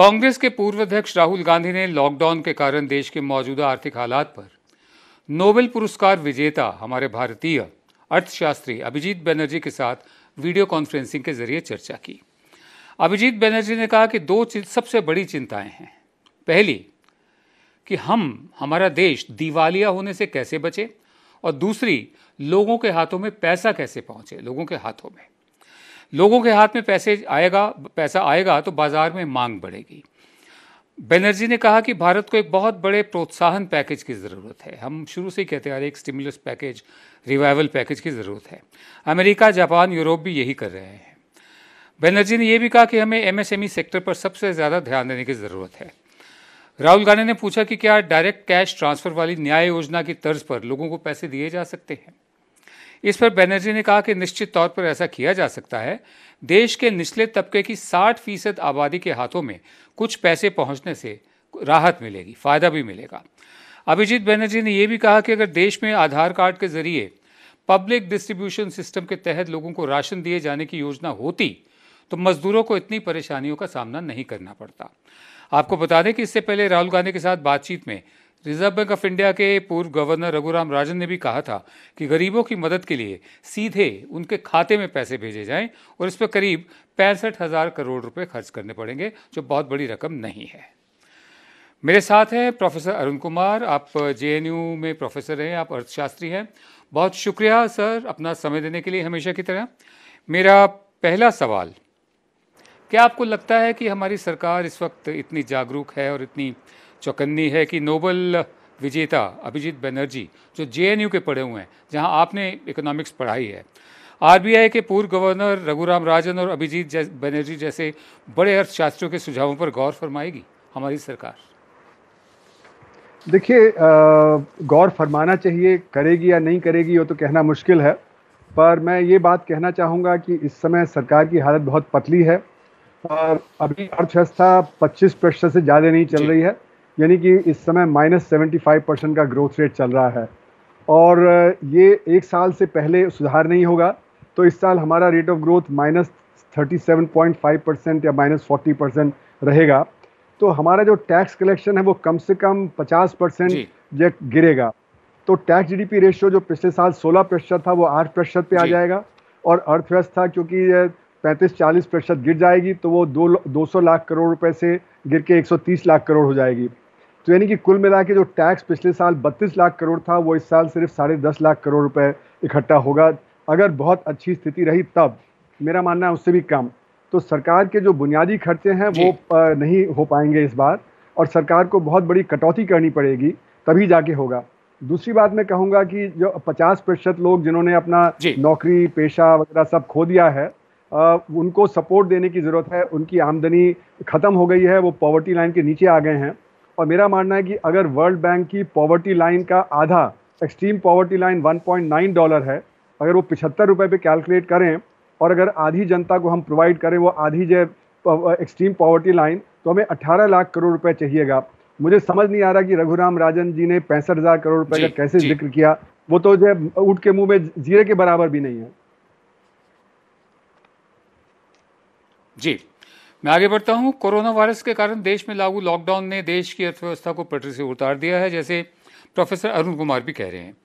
कांग्रेस के पूर्व अध्यक्ष राहुल गांधी ने लॉकडाउन के कारण देश के मौजूदा आर्थिक हालात पर नोबेल पुरस्कार विजेता हमारे भारतीय अर्थशास्त्री अभिजीत बनर्जी के साथ वीडियो कॉन्फ्रेंसिंग के जरिए चर्चा की अभिजीत बनर्जी ने कहा कि दो सबसे बड़ी चिंताएं हैं पहली कि हम हमारा देश दिवालिया होने से कैसे बचे और दूसरी लोगों के हाथों में पैसा कैसे पहुंचे लोगों के हाथों में लोगों के हाथ में पैसे आएगा पैसा आएगा तो बाजार में मांग बढ़ेगी बनर्जी ने कहा कि भारत को एक बहुत बड़े प्रोत्साहन पैकेज की ज़रूरत है हम शुरू से ही कहते आ रहे एक स्टिमुलस पैकेज रिवाइवल पैकेज की ज़रूरत है अमेरिका जापान यूरोप भी यही कर रहे हैं बनर्जी ने यह भी कहा कि हमें एमएसएमई सेक्टर e पर सबसे ज़्यादा ध्यान देने की ज़रूरत है राहुल गांधी ने पूछा कि क्या डायरेक्ट कैश ट्रांसफ़र वाली न्याय योजना की तर्ज पर लोगों को पैसे दिए जा सकते हैं इस पर बैनर्जी ने कहा कि निश्चित तौर पर ऐसा किया जा सकता है देश के निचले तबके की 60 फीसद आबादी के हाथों में कुछ पैसे पहुंचने से राहत मिलेगी फ़ायदा भी मिलेगा अभिजीत बैनर्जी ने यह भी कहा कि अगर देश में आधार कार्ड के जरिए पब्लिक डिस्ट्रीब्यूशन सिस्टम के तहत लोगों को राशन दिए जाने की योजना होती तो मजदूरों को इतनी परेशानियों का सामना नहीं करना पड़ता आपको बता दें कि इससे पहले राहुल गांधी के साथ बातचीत में रिजर्व बैंक ऑफ इंडिया के पूर्व गवर्नर रघुराम राजन ने भी कहा था कि गरीबों की मदद के लिए सीधे उनके खाते में पैसे भेजे जाएं और इस पर करीब पैंसठ हजार करोड़ रुपए खर्च करने पड़ेंगे जो बहुत बड़ी रकम नहीं है मेरे साथ हैं प्रोफेसर अरुण कुमार आप जेएनयू में प्रोफेसर हैं आप अर्थशास्त्री हैं बहुत शुक्रिया सर अपना समय देने के लिए हमेशा की तरह मेरा पहला सवाल क्या आपको लगता है कि हमारी सरकार इस वक्त इतनी जागरूक है और इतनी चौकन्नी है कि नोबल विजेता अभिजीत बनर्जी जो जे के पढ़े हुए हैं जहाँ आपने इकोनॉमिक्स पढ़ाई है आर के पूर्व गवर्नर रघुराम राजन और अभिजीत बनर्जी जैसे बड़े अर्थशास्त्रियों के सुझावों पर गौर फरमाएगी हमारी सरकार देखिए गौर फरमाना चाहिए करेगी या नहीं करेगी वो तो कहना मुश्किल है पर मैं ये बात कहना चाहूँगा कि इस समय सरकार की हालत बहुत पतली है और अभी अर्थव्यवस्था 25 प्रतिशत से ज़्यादा नहीं चल रही है यानी कि इस समय माइनस सेवेंटी फाइव परसेंट का ग्रोथ रेट चल रहा है और ये एक साल से पहले सुधार नहीं होगा तो इस साल हमारा rate of growth minus thirty seven point five percent या माइनस फोर्टी परसेंट रहेगा तो हमारा जो टैक्स कलेक्शन है वो कम से कम पचास परसेंट गिरेगा तो टैक्स जीडीपी रेशियो जो पिछले साल सोलह प्रतिशत था वो आठ प्रतिशत पे आ जाएगा और अर्थव्यवस्था क्योंकि पैंतीस चालीस प्रतिशत गिर जाएगी तो वो दो दो सौ लाख करोड़ रुपए से गिर के एक सौ तीस लाख करोड़ हो जाएगी तो यानी कि कुल मिला के जो टैक्स पिछले साल 32 लाख करोड़ था वो इस साल सिर्फ साढ़े दस लाख करोड़ रुपए इकट्ठा होगा अगर बहुत अच्छी स्थिति रही तब मेरा मानना है उससे भी कम तो सरकार के जो बुनियादी खर्चे हैं वो नहीं हो पाएंगे इस बार और सरकार को बहुत बड़ी कटौती करनी पड़ेगी तभी जाके होगा दूसरी बात मैं कहूंगा कि जो 50 प्रतिशत लोग जिन्होंने अपना नौकरी पेशा वगैरह सब खो दिया है आ, उनको सपोर्ट देने की ज़रूरत है उनकी आमदनी ख़त्म हो गई है वो पॉवर्टी लाइन के नीचे आ गए हैं और मेरा मानना है कि अगर वर्ल्ड बैंक की पॉवर्टी लाइन का आधा एक्सट्रीम पॉवर्टी लाइन 1.9 डॉलर है अगर वो पिछहत्तर रुपये पर कैलकुलेट करें और अगर आधी जनता को हम प्रोवाइड करें वो आधी जो एक्सट्रीम पॉवर्टी लाइन तो हमें 18 लाख करोड़ रुपए चाहिएगा मुझे समझ नहीं आ रहा कि रघुराम राजन जी ने पैंसठ हजार करोड़ रुपए का कैसे जिक्र किया वो तो जो ऊट के मुंह में जीरे के बराबर भी नहीं है जी मैं आगे बढ़ता हूं कोरोना वायरस के कारण देश में लागू लॉकडाउन ने देश की अर्थव्यवस्था को पटरी से उतार दिया है जैसे प्रोफेसर अरुण कुमार भी कह रहे हैं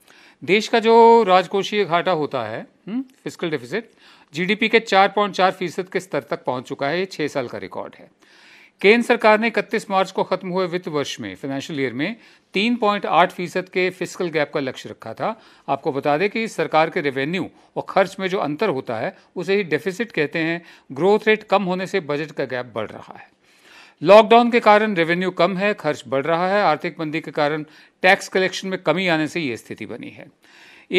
देश का जो राजकोषीय घाटा होता है फिजिकल डेफिसिट जीडीपी के 4.4 फीसद के स्तर तक पहुंच चुका है ये छः साल का रिकॉर्ड है केंद्र सरकार ने इकतीस मार्च को खत्म हुए वित्त वर्ष में फाइनेंशियल ईयर में 3.8 फीसद के फिजिकल गैप का लक्ष्य रखा था आपको बता दें कि सरकार के रेवेन्यू और खर्च में जो अंतर होता है उसे ही डेफिसिट कहते हैं ग्रोथ रेट कम होने से बजट का गैप बढ़ रहा है लॉकडाउन के कारण रेवेन्यू कम है खर्च बढ़ रहा है आर्थिक मंदी के कारण टैक्स कलेक्शन में कमी आने से ये स्थिति बनी है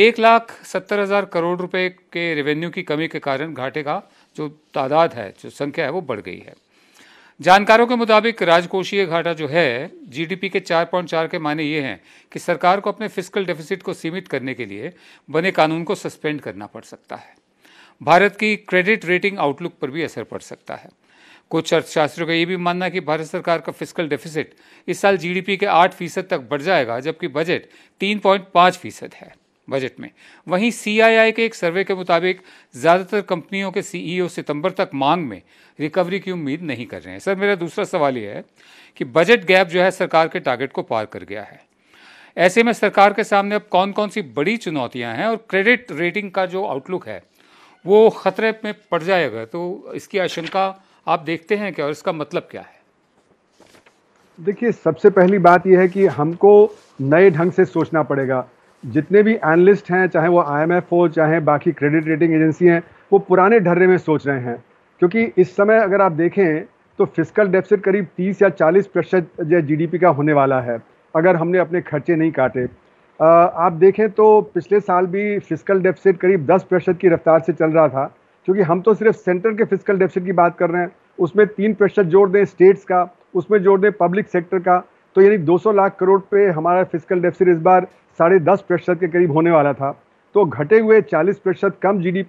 एक लाख सत्तर हजार करोड़ रुपए के रेवेन्यू की कमी के कारण घाटे का जो तादाद है जो संख्या है वो बढ़ गई है जानकारों के मुताबिक राजकोषीय घाटा जो है जीडीपी के 4.4 के माने ये हैं कि सरकार को अपने फिजिकल डेफिसिट को सीमित करने के लिए बने कानून को सस्पेंड करना पड़ सकता है भारत की क्रेडिट रेटिंग आउटलुक पर भी असर पड़ सकता है कुछ अर्थशास्त्रियों का ये भी मानना है कि भारत सरकार का फिजिकल डेफिसिट इस साल जीडीपी के आठ फीसद तक बढ़ जाएगा जबकि बजट तीन फीसद है बजट में वहीं सीआईआई के एक सर्वे के मुताबिक ज़्यादातर कंपनियों के सीईओ e सितंबर तक मांग में रिकवरी की उम्मीद नहीं कर रहे हैं सर मेरा दूसरा सवाल यह है कि बजट गैप जो है सरकार के टारगेट को पार कर गया है ऐसे में सरकार के सामने अब कौन कौन सी बड़ी चुनौतियां हैं और क्रेडिट रेटिंग का जो आउटलुक है वो खतरे में पड़ जाएगा तो इसकी आशंका आप देखते हैं क्या और इसका मतलब क्या है देखिए सबसे पहली बात यह है कि हमको नए ढंग से सोचना पड़ेगा जितने भी एनालिस्ट हैं चाहे वो एफ हो चाहे बाकी क्रेडिट रेटिंग एजेंसी हैं वो पुराने ढर्रे में सोच रहे हैं क्योंकि इस समय अगर आप देखें तो फिजिकल डेफिसिट करीब 30 या 40 प्रतिशत जीडीपी का होने वाला है अगर हमने अपने खर्चे नहीं काटे आप देखें तो पिछले साल भी फिजिकल डेफिसिट करीब 10 प्रतिशत की रफ्तार से चल रहा था क्योंकि हम तो सिर्फ सेंटर के फिजिकल डेफिसिट की बात कर रहे हैं उसमें तीन प्रतिशत जोड़ दें स्टेट्स का उसमें जोड़ दें पब्लिक सेक्टर का तो यानी 200 लाख करोड़ पे हमारा फिजिकल डेफिसिट इस बार साढ़े दस प्रतिशत के करीब होने वाला था तो घटे हुए चालीस प्रतिशत कम जी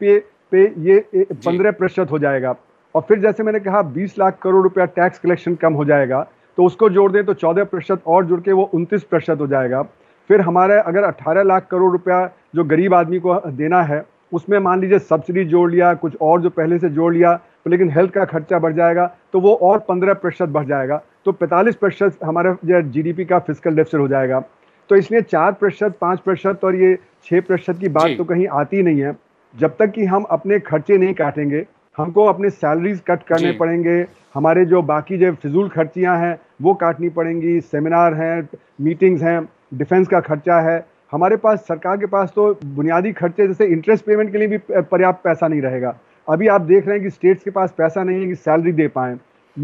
पे ये पंद्रह प्रतिशत हो जाएगा और फिर जैसे मैंने कहा बीस लाख करोड़ रुपया टैक्स कलेक्शन कम हो जाएगा तो उसको जोड़ दें तो चौदह प्रतिशत और जुड़ के वो उनतीस प्रतिशत हो जाएगा फिर हमारे अगर अट्ठारह लाख करोड़ रुपया जो गरीब आदमी को देना है उसमें मान लीजिए सब्सिडी जोड़ लिया कुछ और जो पहले से जोड़ लिया तो लेकिन हेल्थ का खर्चा बढ़ जाएगा तो वो और पंद्रह प्रतिशत बढ़ जाएगा तो पैंतालीस प्रतिशत जो जी का फिजिकल डेफिसिट हो जाएगा तो इसलिए चार प्रतिशत पाँच प्रतिशत और ये छः प्रतिशत की बात तो कहीं आती नहीं है जब तक कि हम अपने खर्चे नहीं काटेंगे हमको अपने सैलरीज कट करने पड़ेंगे हमारे जो बाकी जो फिजूल खर्चियाँ हैं वो काटनी पड़ेंगी सेमिनार हैं मीटिंग्स हैं डिफेंस का खर्चा है हमारे पास सरकार के पास तो बुनियादी खर्चे जैसे इंटरेस्ट पेमेंट के लिए भी पर्याप्त पैसा नहीं रहेगा अभी आप देख रहे हैं कि स्टेट्स के पास पैसा नहीं है कि सैलरी दे पाएं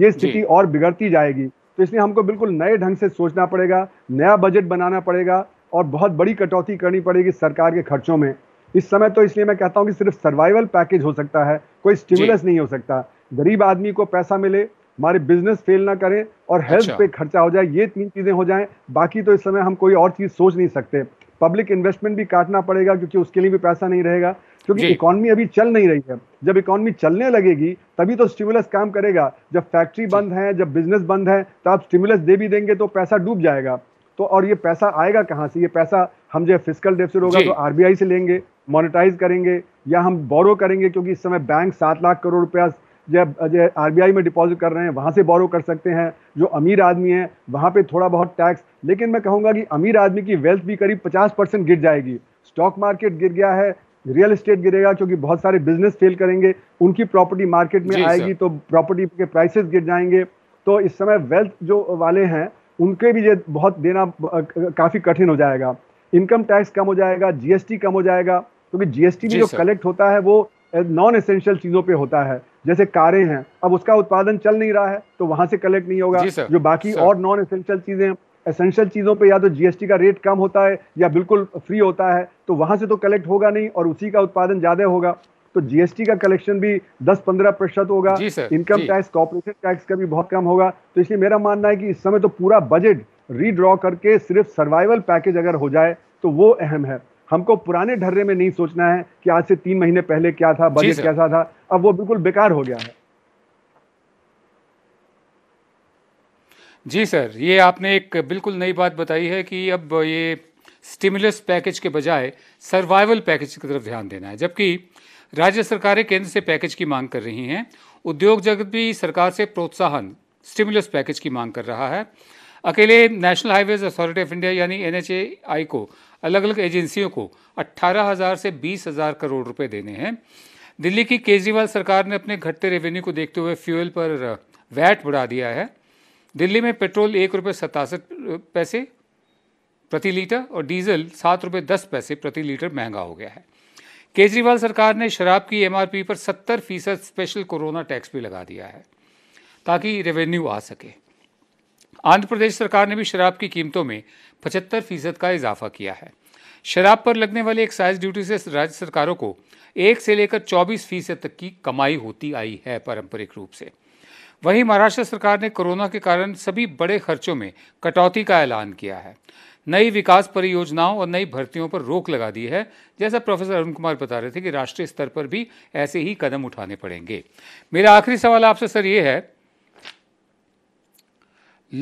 ये स्थिति और बिगड़ती जाएगी तो इसलिए हमको बिल्कुल नए ढंग से सोचना पड़ेगा नया बजट बनाना पड़ेगा और बहुत बड़ी कटौती करनी पड़ेगी सरकार के खर्चों में इस समय तो इसलिए मैं कहता हूँ कि सिर्फ सर्वाइवल पैकेज हो सकता है कोई स्टिमुलस नहीं हो सकता गरीब आदमी को पैसा मिले हमारे बिजनेस फेल ना करें और हेल्थ अच्छा। पे खर्चा हो जाए ये तीन चीज़ें हो जाएं बाकी तो इस समय हम कोई और चीज़ सोच नहीं सकते पब्लिक इन्वेस्टमेंट भी काटना पड़ेगा क्योंकि उसके लिए भी पैसा नहीं रहेगा क्योंकि इकोनॉमी अभी चल नहीं रही है जब इकोनॉमी चलने लगेगी तभी तो स्टिमुलस काम करेगा जब फैक्ट्री बंद है जब बिजनेस बंद है तो आप स्टिमुलस दे भी देंगे तो पैसा डूब जाएगा तो और ये पैसा आएगा कहाँ से ये पैसा हम जो फिजिकल डेफिसिट होगा तो आरबीआई से लेंगे मोनिटाइज करेंगे या हम बोरो करेंगे क्योंकि इस समय बैंक सात लाख करोड़ रुपया जब आरबीआई में डिपॉजिट कर रहे हैं वहाँ से बोरो कर सकते हैं जो अमीर आदमी है वहाँ पे थोड़ा बहुत टैक्स लेकिन मैं कहूँगा कि अमीर आदमी की वेल्थ भी करीब 50 परसेंट गिर जाएगी स्टॉक मार्केट गिर गया है रियल एस्टेट गिरेगा क्योंकि बहुत सारे बिजनेस फेल करेंगे उनकी प्रॉपर्टी मार्केट में आएगी तो प्रॉपर्टी के प्राइसेस गिर जाएंगे तो इस समय वेल्थ जो वाले हैं उनके भी ये बहुत देना काफ़ी कठिन हो जाएगा इनकम टैक्स कम हो जाएगा जीएसटी कम हो जाएगा क्योंकि जीएसटी भी जो कलेक्ट होता है वो नॉन एसेंशियल चीज़ों पे होता है जैसे कारें हैं अब उसका उत्पादन चल नहीं रहा है तो वहां से कलेक्ट नहीं होगा जो बाकी और नॉन एसेंशियल चीज़ें एसेंशियल चीज़ों पे या तो जीएसटी का रेट कम होता है या बिल्कुल फ्री होता है तो वहाँ से तो कलेक्ट होगा नहीं और उसी का उत्पादन ज़्यादा होगा तो जीएसटी का कलेक्शन भी 10-15 प्रतिशत होगा इनकम टैक्स कॉपोरेशन टैक्स का भी बहुत कम होगा तो इसलिए मेरा मानना है कि इस समय तो पूरा बजट रीड्रॉ करके सिर्फ सर्वाइवल पैकेज अगर हो जाए तो वो अहम है हमको पुराने ढर्रे में नहीं सोचना है कि आज से तीन महीने पहले क्या था बजट कैसा था अब वो बिल्कुल बेकार हो गया है जी सर ये आपने एक बिल्कुल नई बात बताई है कि अब ये स्टिमुलस पैकेज के बजाय सर्वाइवल पैकेज की तरफ ध्यान देना है जबकि राज्य सरकारें केंद्र से पैकेज की मांग कर रही हैं उद्योग जगत भी सरकार से प्रोत्साहन स्टिमुलस पैकेज की मांग कर रहा है अकेले national highways authority of India यानी एन को अलग अलग एजेंसियों को हज़ार से हज़ार करोड़ रुपए देने हैं दिल्ली की केजरीवाल सरकार ने अपने घटते रेवेन्यू को देखते हुए फ्यूल पर वैट बढ़ा दिया है दिल्ली में पेट्रोल एक रुपये सतासठ पैसे प्रति लीटर और डीजल सात रुपये दस पैसे प्रति लीटर महंगा हो गया है केजरीवाल सरकार ने शराब की एमआरपी पर सत्तर फीसद स्पेशल कोरोना टैक्स भी लगा दिया है ताकि रेवेन्यू आ सके आंध्र प्रदेश सरकार ने भी शराब की कीमतों में पचहत्तर फीसद का इजाफा किया है शराब पर लगने वाले एक्साइज ड्यूटी से राज्य सरकारों को एक से लेकर चौबीस फीसद तक की कमाई होती आई है पारंपरिक रूप से वहीं महाराष्ट्र सरकार ने कोरोना के कारण सभी बड़े खर्चों में कटौती का ऐलान किया है नई विकास परियोजनाओं और नई भर्तियों पर रोक लगा दी है जैसा प्रोफेसर अरुण कुमार बता रहे थे कि राष्ट्रीय स्तर पर भी ऐसे ही कदम उठाने पड़ेंगे मेरा आखिरी सवाल आपसे सर ये है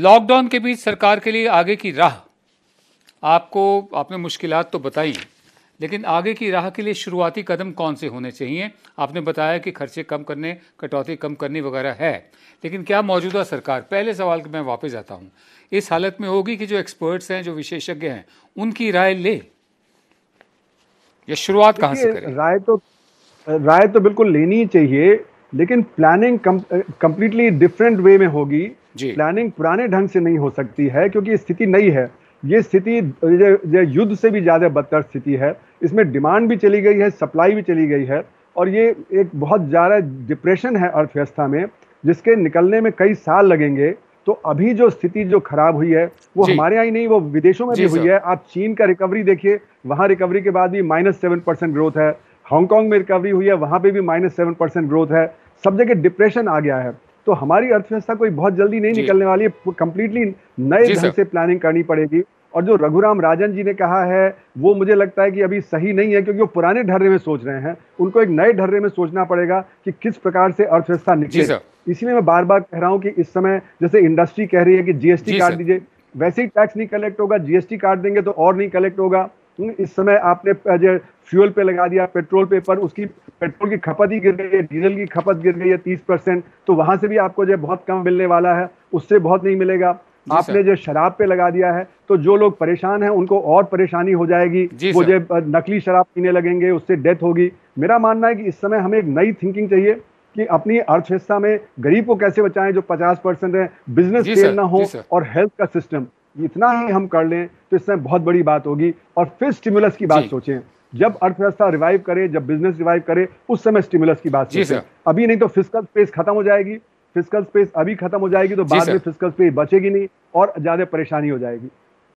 लॉकडाउन के बीच सरकार के लिए आगे की राह आपको आपने मुश्किलात तो बताई लेकिन आगे की राह के लिए शुरुआती कदम कौन से होने चाहिए आपने बताया कि खर्चे कम करने कटौती कम करनी वगैरह है लेकिन क्या मौजूदा सरकार पहले सवाल मैं वापस आता हूँ इस हालत में होगी कि जो एक्सपर्ट्स हैं जो विशेषज्ञ हैं उनकी राय ले शुरुआत कहाँ से करें राय तो राय तो बिल्कुल लेनी चाहिए लेकिन प्लानिंग कंप्लीटली डिफरेंट वे में होगी प्लानिंग पुराने ढंग से नहीं हो सकती है क्योंकि स्थिति नई है ये स्थिति युद्ध से भी ज़्यादा बदतर स्थिति है इसमें डिमांड भी चली गई है सप्लाई भी चली गई है और ये एक बहुत ज़्यादा डिप्रेशन है अर्थव्यवस्था में जिसके निकलने में कई साल लगेंगे तो अभी जो स्थिति जो खराब हुई है वो हमारे यहाँ ही नहीं वो विदेशों में भी हुई है आप चीन का रिकवरी देखिए वहाँ रिकवरी के बाद भी माइनस सेवन परसेंट ग्रोथ है हांगकांग में रिकवरी हुई है वहाँ पे भी माइनस सेवन परसेंट ग्रोथ है सब जगह डिप्रेशन आ गया है तो हमारी अर्थव्यवस्था कोई बहुत जल्दी नहीं निकलने वाली है कंप्लीटली नए ढंग से प्लानिंग करनी पड़ेगी और जो रघुराम राजन जी ने कहा है वो मुझे लगता है कि अभी सही नहीं है क्योंकि वो पुराने ढर्रे में सोच रहे हैं उनको एक नए ढर्रे में सोचना पड़ेगा कि किस प्रकार से अर्थव्यवस्था निकले इसीलिए मैं बार बार कह रहा हूँ कि इस समय जैसे इंडस्ट्री कह रही है कि जीएसटी काट दीजिए वैसे ही टैक्स नहीं कलेक्ट होगा जीएसटी काट देंगे तो और नहीं कलेक्ट होगा इस समय आपने फ्यूल पे लगा दिया पेट्रोल पे पर उसकी पेट्रोल की खपत ही गिर गई है डीजल की खपत गिर गई है तीस परसेंट तो वहां से भी आपको जो बहुत कम मिलने वाला है उससे बहुत नहीं मिलेगा आपने जो शराब पे लगा दिया है तो जो लोग परेशान हैं उनको और परेशानी हो जाएगी वो जो नकली शराब पीने लगेंगे उससे डेथ होगी मेरा मानना है कि इस समय हमें एक नई थिंकिंग चाहिए कि अपनी अर्थव्यवस्था में गरीब को कैसे बचाएं जो 50 परसेंट है बिजनेस फेल ना हो और हेल्थ का सिस्टम इतना ही हम कर लें तो इस समय बहुत बड़ी बात होगी और फिर स्टिमुलस की बात सोचें जब अर्थव्यवस्था रिवाइव करे जब बिजनेस रिवाइव करे उस समय स्टिमुलस की बात सोचें अभी नहीं तो फिजिकल स्पेस खत्म हो जाएगी फिजिकल स्पेस अभी खत्म हो जाएगी तो बाद में फिजिकल स्पेस बचेगी नहीं और ज्यादा परेशानी हो जाएगी